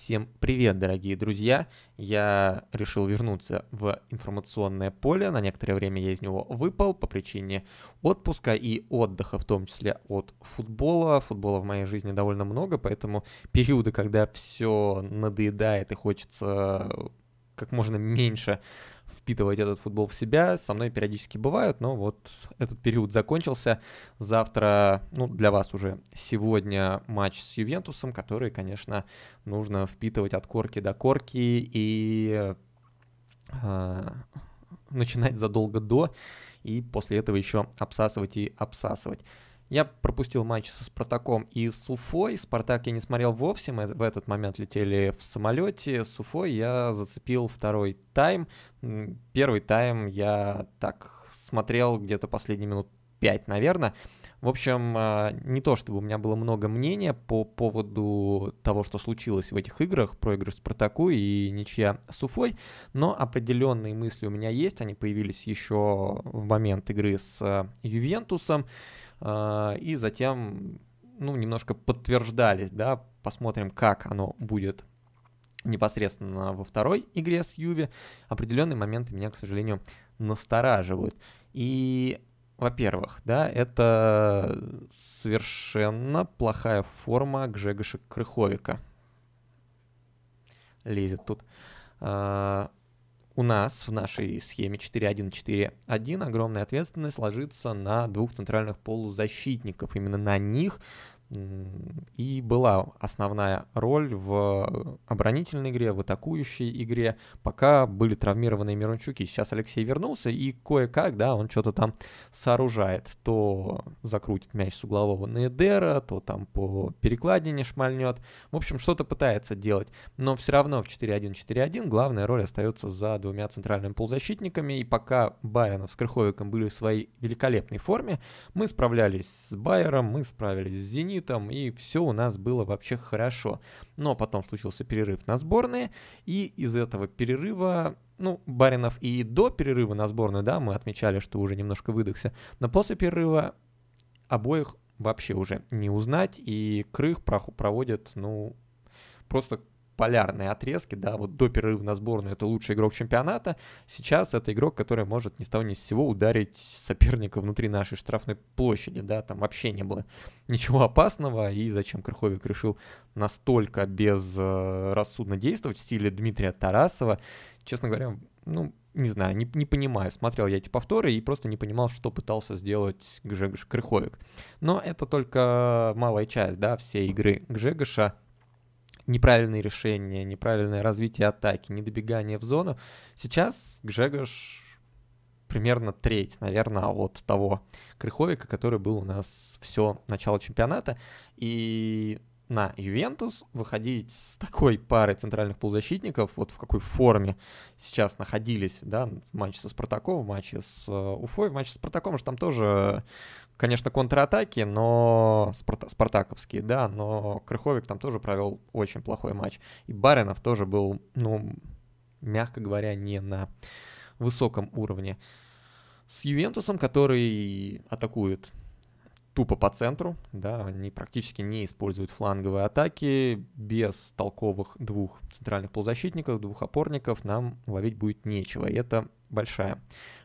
Всем привет, дорогие друзья! Я решил вернуться в информационное поле. На некоторое время я из него выпал по причине отпуска и отдыха, в том числе от футбола. Футбола в моей жизни довольно много, поэтому периоды, когда все надоедает и хочется как можно меньше впитывать этот футбол в себя. Со мной периодически бывают, но вот этот период закончился. Завтра, ну, для вас уже сегодня матч с Ювентусом, который, конечно, нужно впитывать от корки до корки и э, начинать задолго до, и после этого еще обсасывать и обсасывать. Я пропустил матч со Спартаком и с Уфой. Спартак я не смотрел вовсе, мы в этот момент летели в самолете. С Уфой я зацепил второй тайм. Первый тайм я так смотрел где-то последние минут пять, наверное. В общем, а, не то чтобы у меня было много мнения по поводу того, что случилось в этих играх, проигрыш Спартаку и ничья с Уфой, но определенные мысли у меня есть, они появились еще в момент игры с а, Ювентусом, а, и затем ну, немножко подтверждались, да, посмотрим, как оно будет непосредственно во второй игре с Юве. Определенные моменты меня, к сожалению, настораживают. И во-первых, да, это совершенно плохая форма Гжегоша Крыховика. Лезет тут. А, у нас в нашей схеме 4-1-4-1 огромная ответственность ложится на двух центральных полузащитников. Именно на них и была основная роль в э, оборонительной игре, в атакующей игре, пока были травмированные Мирончуки. Сейчас Алексей вернулся, и кое-как, да, он что-то там сооружает. То закрутит мяч с углового на Эдера, то там по перекладине шмальнет. В общем, что-то пытается делать. Но все равно в 4-1-4-1 главная роль остается за двумя центральными полузащитниками. И пока Баринов с Крыховиком были в своей великолепной форме, мы справлялись с Байером, мы справились с Зенитом, там, и все у нас было вообще хорошо. Но потом случился перерыв на сборные, и из этого перерыва ну, Баринов и до перерыва на сборную, да, мы отмечали, что уже немножко выдохся, но после перерыва обоих вообще уже не узнать, и Крых проводит, ну, просто полярные отрезки, да, вот до перерыва на сборную это лучший игрок чемпионата, сейчас это игрок, который может ни с того ни с сего ударить соперника внутри нашей штрафной площади, да, там вообще не было ничего опасного, и зачем Крыховик решил настолько безрассудно действовать в стиле Дмитрия Тарасова, честно говоря, ну, не знаю, не, не понимаю. Смотрел я эти повторы и просто не понимал, что пытался сделать Гжегош Крыховик. Но это только малая часть, да, всей игры Гжегоша неправильные решения, неправильное развитие атаки, недобегание в зону. Сейчас Гжегош примерно треть, наверное, от того крыховика, который был у нас все начало чемпионата. И на Ювентус выходить с такой парой центральных полузащитников, вот в какой форме сейчас находились, да, в матче со Спартаком, в матче с э, Уфой, в матче с Спартаком, что там тоже конечно, контратаки, но спарта- спартаковские, да, но Крыховик там тоже провел очень плохой матч. И Баринов тоже был, ну, мягко говоря, не на высоком уровне. С Ювентусом, который атакует тупо по центру, да, они практически не используют фланговые атаки, без толковых двух центральных полузащитников, двух опорников нам ловить будет нечего, и это большая,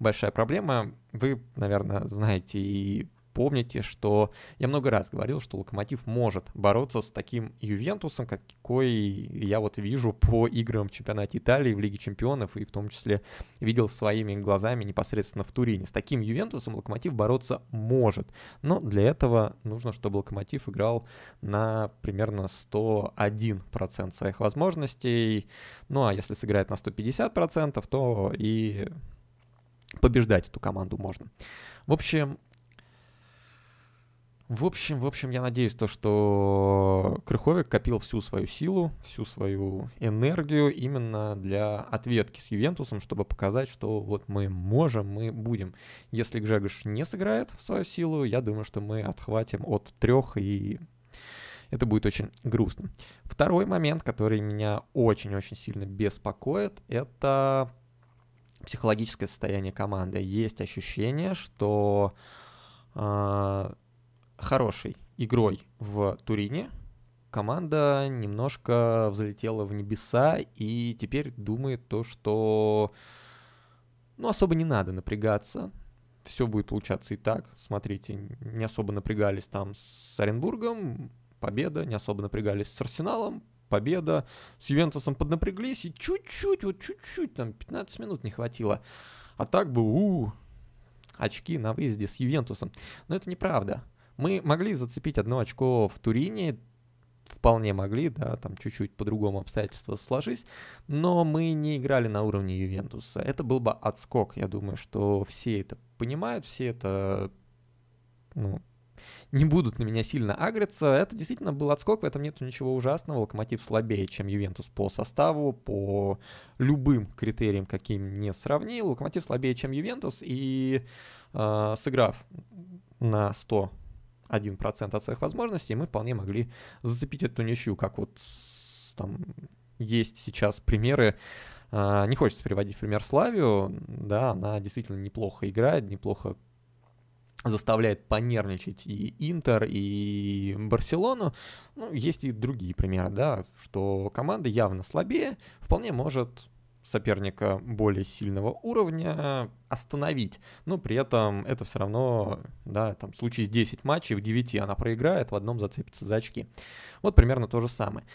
большая проблема. Вы, наверное, знаете и помните, что я много раз говорил, что Локомотив может бороться с таким Ювентусом, какой я вот вижу по играм в чемпионате Италии, в Лиге чемпионов, и в том числе видел своими глазами непосредственно в Турине. С таким Ювентусом Локомотив бороться может, но для этого нужно, чтобы Локомотив играл на примерно 101% своих возможностей, ну а если сыграет на 150%, то и побеждать эту команду можно. В общем, в общем, в общем, я надеюсь, то, что Крыховик копил всю свою силу, всю свою энергию именно для ответки с Ювентусом, чтобы показать, что вот мы можем, мы будем. Если Гжегош не сыграет в свою силу, я думаю, что мы отхватим от трех и это будет очень грустно. Второй момент, который меня очень-очень сильно беспокоит, это психологическое состояние команды. Есть ощущение, что э, хорошей игрой в Турине команда немножко взлетела в небеса и теперь думает то, что ну, особо не надо напрягаться, все будет получаться и так. Смотрите, не особо напрягались там с Оренбургом, победа, не особо напрягались с Арсеналом, победа. С Ювентусом поднапряглись и чуть-чуть, вот чуть-чуть, там 15 минут не хватило. А так бы, у, -у очки на выезде с Ювентусом. Но это неправда. Мы могли зацепить одно очко в Турине, вполне могли, да, там чуть-чуть по-другому обстоятельства сложись, но мы не играли на уровне Ювентуса. Это был бы отскок, я думаю, что все это понимают, все это, ну, не будут на меня сильно агриться. Это действительно был отскок, в этом нет ничего ужасного. Локомотив слабее, чем Ювентус по составу, по любым критериям, каким не сравнил. Локомотив слабее, чем Ювентус, и э, сыграв на 100 1% от своих возможностей, и мы вполне могли зацепить эту ничью, как вот там есть сейчас примеры. А, не хочется приводить пример Славию, да, она действительно неплохо играет, неплохо заставляет понервничать и Интер, и Барселону. Ну, есть и другие примеры, да, что команда явно слабее, вполне может соперника более сильного уровня остановить. Но при этом это все равно, да, там с 10 матчей, в 9 она проиграет, в одном зацепится за очки. Вот примерно то же самое.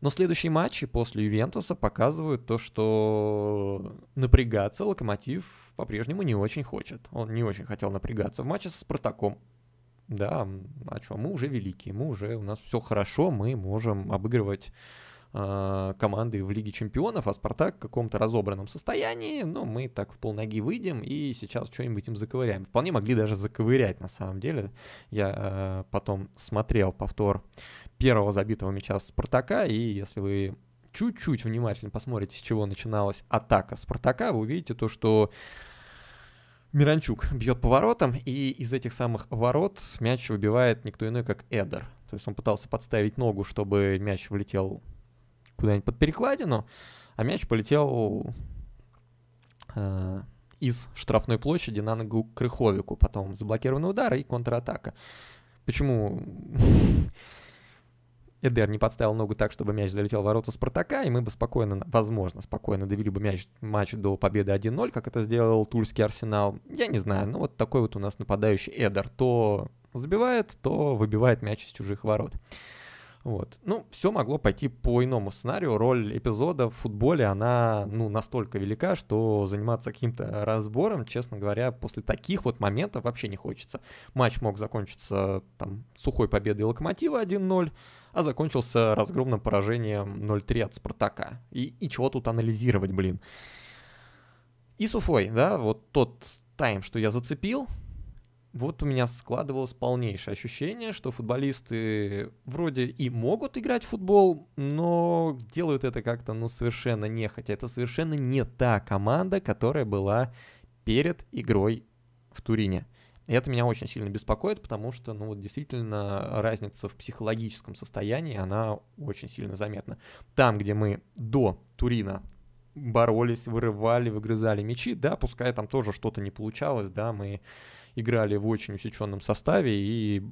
Но следующие матчи после Ювентуса показывают то, что напрягаться Локомотив по-прежнему не очень хочет. Он не очень хотел напрягаться в матче с Спартаком. Да, а что, мы уже великие, мы уже, у нас все хорошо, мы можем обыгрывать э, команды в Лиге Чемпионов, а Спартак в каком-то разобранном состоянии, но ну, мы так в полноги выйдем и сейчас что-нибудь им заковыряем. Вполне могли даже заковырять на самом деле. Я э, потом смотрел повтор первого забитого мяча Спартака, и если вы чуть-чуть внимательно посмотрите, с чего начиналась атака Спартака, вы увидите то, что Миранчук бьет по воротам, и из этих самых ворот мяч выбивает никто иной, как Эдер. То есть он пытался подставить ногу, чтобы мяч влетел куда-нибудь под перекладину, а мяч полетел э, из штрафной площади на ногу к Крыховику. Потом заблокированный удар и контратака. Почему Эдер не подставил ногу так, чтобы мяч залетел в ворота Спартака, и мы бы спокойно, возможно, спокойно довели бы мяч, матч до победы 1-0, как это сделал Тульский Арсенал. Я не знаю, ну вот такой вот у нас нападающий Эдер. То забивает, то выбивает мяч из чужих ворот. Вот. Ну, все могло пойти по иному сценарию. Роль эпизода в футболе, она, ну, настолько велика, что заниматься каким-то разбором, честно говоря, после таких вот моментов вообще не хочется. Матч мог закончиться, там, сухой победой Локомотива 1-0, а закончился разгромным поражением 0-3 от Спартака. И, и чего тут анализировать, блин. И суфой, да, вот тот тайм, что я зацепил, вот у меня складывалось полнейшее ощущение, что футболисты вроде и могут играть в футбол, но делают это как-то, ну, совершенно нехотя. Это совершенно не та команда, которая была перед игрой в Турине. И это меня очень сильно беспокоит, потому что, ну, вот действительно разница в психологическом состоянии, она очень сильно заметна. Там, где мы до Турина боролись, вырывали, выгрызали мячи, да, пускай там тоже что-то не получалось, да, мы играли в очень усеченном составе, и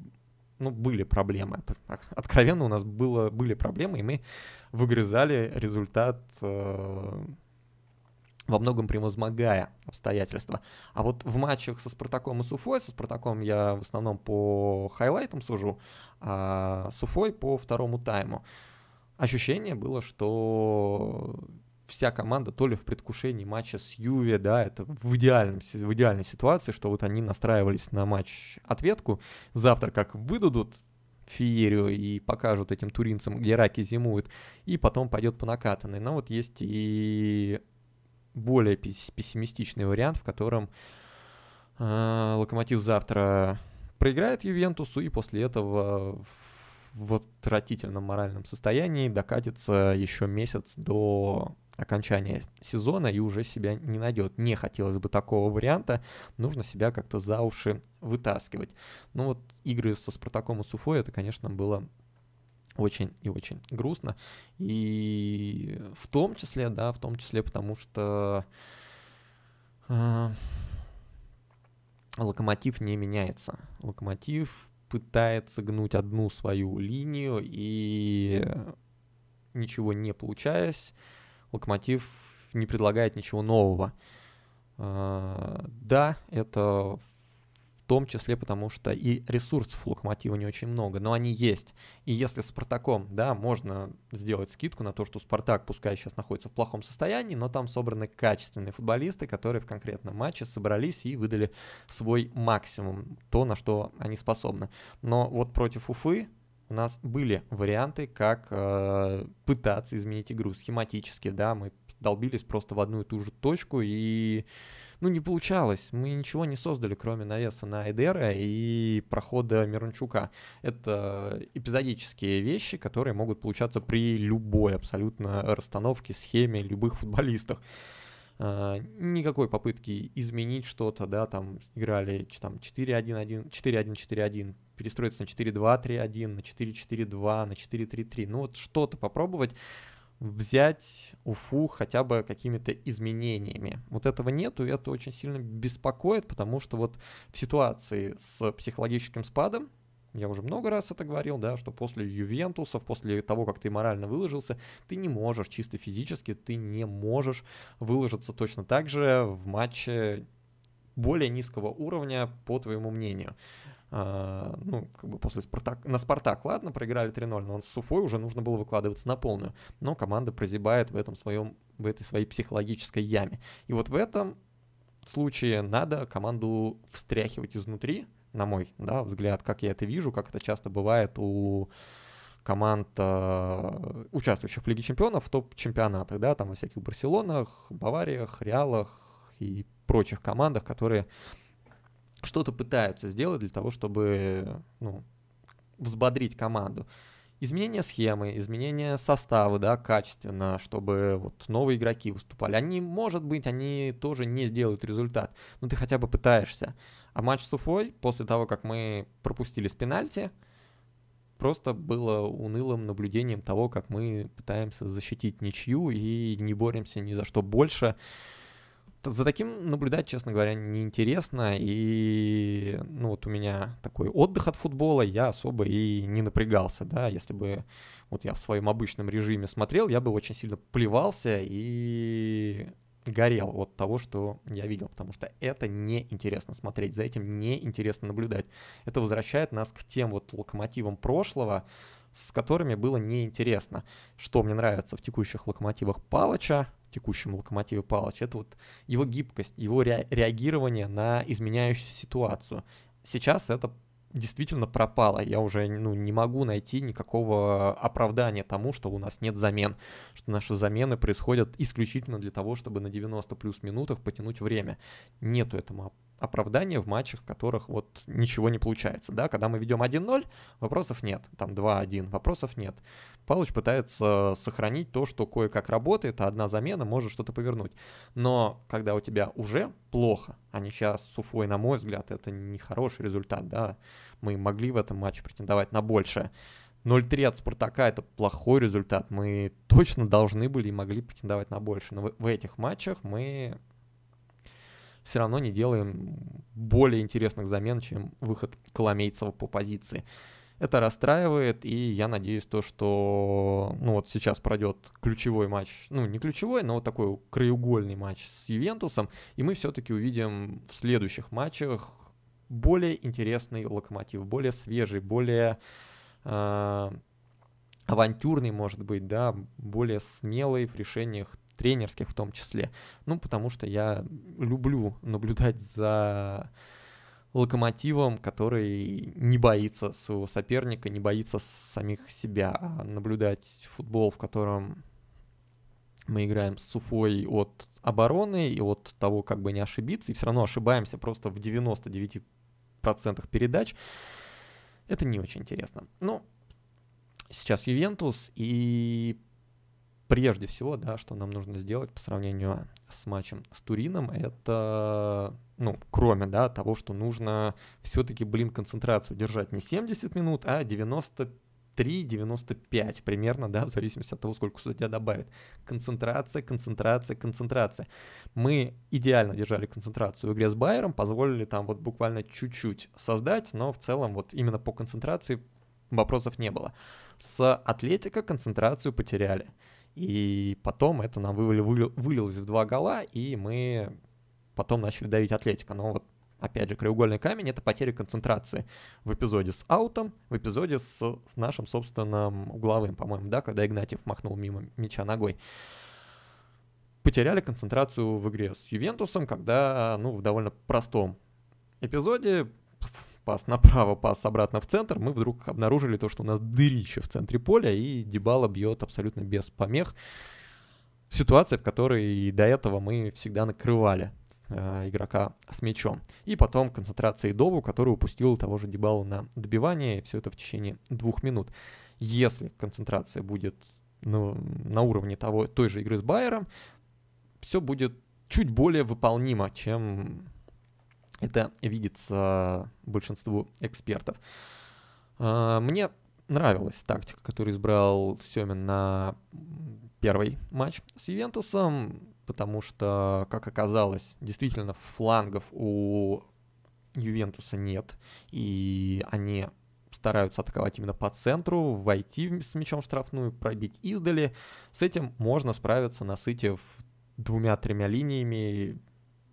ну, были проблемы. Откровенно у нас было, были проблемы, и мы выгрызали результат э, во многом превозмогая обстоятельства. А вот в матчах со Спартаком и Суфой, со Спартаком я в основном по хайлайтам сужу, а Суфой по второму тайму. Ощущение было, что вся команда то ли в предвкушении матча с Юве, да, это в, идеальном, в идеальной ситуации, что вот они настраивались на матч-ответку. Завтра как выдадут феерию и покажут этим туринцам, где раки зимуют, и потом пойдет по накатанной. Но вот есть и более пессимистичный вариант, в котором э, Локомотив завтра проиграет Ювентусу и после этого в отвратительном моральном состоянии докатится еще месяц до окончания сезона и уже себя не найдет. Не хотелось бы такого варианта, нужно себя как-то за уши вытаскивать. Ну вот игры со Спартаком и Суфой, это, конечно, было очень и очень грустно. И в том числе, да, в том числе потому что э, локомотив не меняется. Локомотив пытается гнуть одну свою линию и ничего не получаясь Локомотив не предлагает ничего нового. Э, да, это в том числе потому, что и ресурсов у Локомотива не очень много, но они есть. И если Спартаком, да, можно сделать скидку на то, что Спартак, пускай сейчас находится в плохом состоянии, но там собраны качественные футболисты, которые в конкретном матче собрались и выдали свой максимум, то, на что они способны. Но вот против Уфы у нас были варианты, как э, пытаться изменить игру схематически, да, мы долбились просто в одну и ту же точку, и, ну, не получалось. Мы ничего не создали, кроме навеса на Эдера и прохода Мирончука. Это эпизодические вещи, которые могут получаться при любой абсолютно расстановке, схеме любых футболистах. А, никакой попытки изменить что-то, да, там играли там 4-1-1, 4-1-4-1, перестроиться на 4-2-3-1, на 4-4-2, на 4-3-3, ну вот что-то попробовать, взять Уфу хотя бы какими-то изменениями. Вот этого нету, и это очень сильно беспокоит, потому что вот в ситуации с психологическим спадом я уже много раз это говорил, да, что после Ювентусов, после того, как ты морально выложился, ты не можешь, чисто физически, ты не можешь выложиться точно так же в матче более низкого уровня, по твоему мнению. А, ну, как бы после Спартак... На Спартак, ладно, проиграли 3-0, но с Уфой уже нужно было выкладываться на полную. Но команда прозябает в этом своем, в этой своей психологической яме. И вот в этом случае надо команду встряхивать изнутри, на мой да, взгляд, как я это вижу, как это часто бывает у команд, э, участвующих в Лиге Чемпионов в топ-чемпионатах, да, там во всяких Барселонах, Бавариях, Реалах и прочих командах, которые что-то пытаются сделать для того, чтобы ну, взбодрить команду. Изменение схемы, изменение состава, да, качественно, чтобы вот новые игроки выступали. Они, может быть, они тоже не сделают результат, но ты хотя бы пытаешься. А матч с Уфой, после того, как мы пропустили с пенальти, просто было унылым наблюдением того, как мы пытаемся защитить ничью и не боремся ни за что больше. За таким наблюдать, честно говоря, неинтересно, и ну вот у меня такой отдых от футбола, я особо и не напрягался, да, если бы вот я в своем обычном режиме смотрел, я бы очень сильно плевался и горел от того, что я видел, потому что это неинтересно смотреть, за этим неинтересно наблюдать. Это возвращает нас к тем вот локомотивам прошлого, с которыми было неинтересно. Что мне нравится в текущих локомотивах Палыча, в текущем локомотиве Палыча, это вот его гибкость, его ре реагирование на изменяющуюся ситуацию. Сейчас это действительно пропала. Я уже ну, не могу найти никакого оправдания тому, что у нас нет замен, что наши замены происходят исключительно для того, чтобы на 90 плюс минутах потянуть время. Нету этому оправдание в матчах, в которых вот ничего не получается, да, когда мы ведем 1-0, вопросов нет, там 2-1, вопросов нет. Палыч пытается сохранить то, что кое-как работает, а одна замена может что-то повернуть. Но когда у тебя уже плохо, а не сейчас с Уфой, на мой взгляд, это не хороший результат, да, мы могли в этом матче претендовать на большее. 0-3 от Спартака это плохой результат. Мы точно должны были и могли претендовать на больше. Но в этих матчах мы все равно не делаем более интересных замен, чем выход Коломейцева по позиции. Это расстраивает, и я надеюсь то, что ну вот сейчас пройдет ключевой матч, ну не ключевой, но вот такой краеугольный матч с Ивентусом, и мы все-таки увидим в следующих матчах более интересный локомотив, более свежий, более э, авантюрный, может быть, да, более смелый в решениях тренерских в том числе. Ну, потому что я люблю наблюдать за локомотивом, который не боится своего соперника, не боится самих себя. А наблюдать футбол, в котором мы играем с Уфой от обороны и от того, как бы не ошибиться, и все равно ошибаемся просто в 99% передач, это не очень интересно. Но ну, сейчас Ювентус, и прежде всего, да, что нам нужно сделать по сравнению с матчем с Турином, это, ну, кроме, да, того, что нужно все-таки, блин, концентрацию держать не 70 минут, а 93, 95 примерно, да, в зависимости от того, сколько судья добавит. Концентрация, концентрация, концентрация. Мы идеально держали концентрацию в игре с Байером, позволили там вот буквально чуть-чуть создать, но в целом вот именно по концентрации вопросов не было. С Атлетика концентрацию потеряли. И потом это нам вылилось в два гола, и мы потом начали давить Атлетика. Но вот опять же, краеугольный камень — это потеря концентрации в эпизоде с аутом, в эпизоде с, с нашим собственным угловым, по-моему, да, когда Игнатьев махнул мимо мяча ногой. Потеряли концентрацию в игре с Ювентусом, когда, ну, в довольно простом эпизоде пас направо, пас обратно в центр, мы вдруг обнаружили то, что у нас дырище в центре поля, и Дебала бьет абсолютно без помех. Ситуация, в которой до этого мы всегда накрывали э, игрока с мячом. И потом концентрация Идову, который упустил того же Дебала на добивание, все это в течение двух минут. Если концентрация будет ну, на уровне того, той же игры с Байером, все будет чуть более выполнимо, чем это видится большинству экспертов. А, мне нравилась тактика, которую избрал Семин на первый матч с Ювентусом, потому что, как оказалось, действительно флангов у Ювентуса нет, и они стараются атаковать именно по центру, войти с мячом в штрафную, пробить издали. С этим можно справиться, насытив двумя-тремя линиями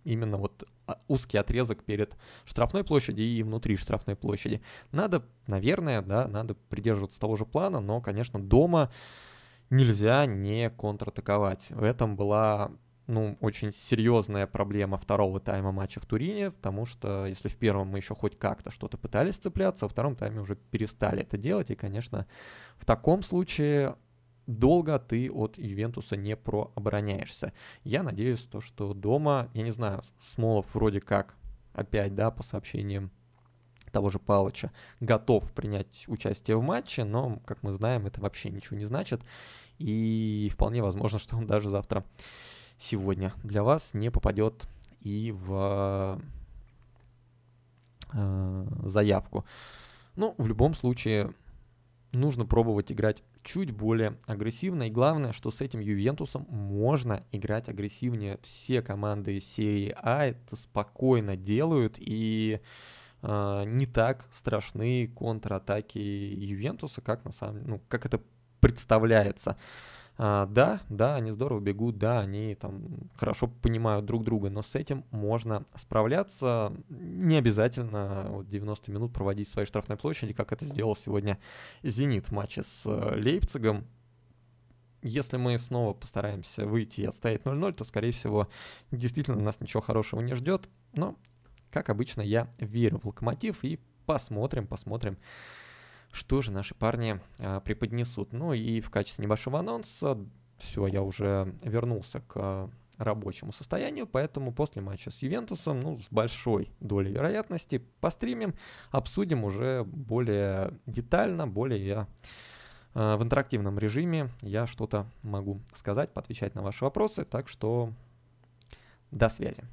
именно вот а, узкий отрезок перед штрафной площадью и внутри штрафной площади. Надо, наверное, да, надо придерживаться того же плана, но, конечно, дома нельзя не контратаковать. В этом была ну, очень серьезная проблема второго тайма матча в Турине, потому что если в первом мы еще хоть как-то что-то пытались цепляться, во втором тайме уже перестали это делать, и, конечно, в таком случае долго ты от Ювентуса не прообороняешься. Я надеюсь, то, что дома, я не знаю, Смолов вроде как, опять, да, по сообщениям того же Палыча, готов принять участие в матче, но, как мы знаем, это вообще ничего не значит. И вполне возможно, что он даже завтра, сегодня для вас не попадет и в э, заявку. Ну, в любом случае, нужно пробовать играть чуть более агрессивно. И главное, что с этим Ювентусом можно играть агрессивнее. Все команды серии А это спокойно делают и э, не так страшны контратаки Ювентуса, как на самом ну, как это представляется. А, да, да, они здорово бегут, да, они там хорошо понимают друг друга, но с этим можно справляться. Не обязательно вот, 90 минут проводить в своей штрафной площади, как это сделал сегодня «Зенит» в матче с э, Лейпцигом если мы снова постараемся выйти и отстоять 0-0, то, скорее всего, действительно нас ничего хорошего не ждет. Но, как обычно, я верю в локомотив и посмотрим, посмотрим, что же наши парни а, преподнесут. Ну и в качестве небольшого анонса, все, я уже вернулся к э, рабочему состоянию, поэтому после матча с Ювентусом, ну, с большой долей вероятности, постримим, обсудим уже более детально, более я э, в интерактивном режиме, я что-то могу сказать, поотвечать на ваши вопросы, так что до связи.